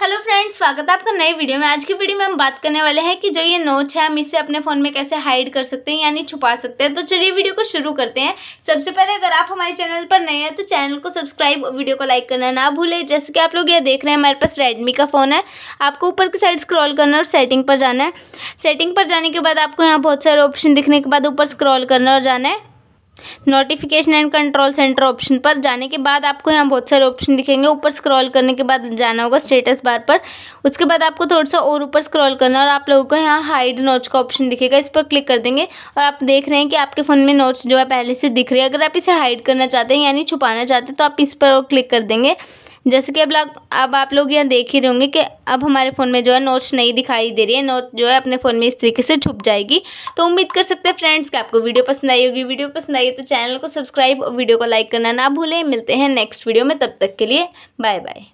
hello friends स्वागत है आपका नए वीडियो में आज की वीडियो में हम बात करने वाले हैं कि जो ये नोट्स है हम इसे अपने फ़ोन में कैसे हाइड कर सकते हैं यानी छुपा सकते हैं तो चलिए वीडियो को शुरू करते हैं सबसे पहले अगर आप हमारे चैनल पर नए हैं तो चैनल को सब्सक्राइब वीडियो को लाइक करना ना भूलें जैसे कि आप लोग ये देख रहे हैं हमारे पास रेडमी का फ़ोन है आपको ऊपर की साइड स्क्रॉल करना और सेटिंग पर जाना है सेटिंग पर जाने के बाद आपको यहाँ बहुत सारे ऑप्शन दिखने के बाद ऊपर स्क्रॉल करना और जाना है notification and control centre option पर जाने के बाद आपको यहाँ बहुत सारे ऑप्शन दिखेंगे ऊपर स्क्रॉल करने के बाद जाना होगा स्टेटस बार पर उसके बाद आपको थोड़ा सा और ऊपर स्क्रॉल करना और आप लोगों को यहाँ हाइड नोट्स का ऑप्शन दिखेगा इस पर क्लिक कर देंगे और आप देख रहे हैं कि आपके फ़ोन में नोट्स जो है पहले से दिख रही है अगर आप इसे हाइड करना चाहते हैं यानी छुपाना चाहते हैं तो आप इस पर क्लिक कर देंगे जैसे कि अब लोग अब आप लोग यहाँ देख ही रहे होंगे कि अब हमारे फ़ोन में जो है नोट्स नहीं दिखाई दे रही है नोट जो है अपने फ़ोन में इस तरीके से छुप जाएगी तो उम्मीद कर सकते हैं फ्रेंड्स कि आपको वीडियो पसंद आई होगी वीडियो पसंद आई तो चैनल को सब्सक्राइब और वीडियो को लाइक करना ना भूलें मिलते हैं नेक्स्ट वीडियो में तब तक के लिए बाय बाय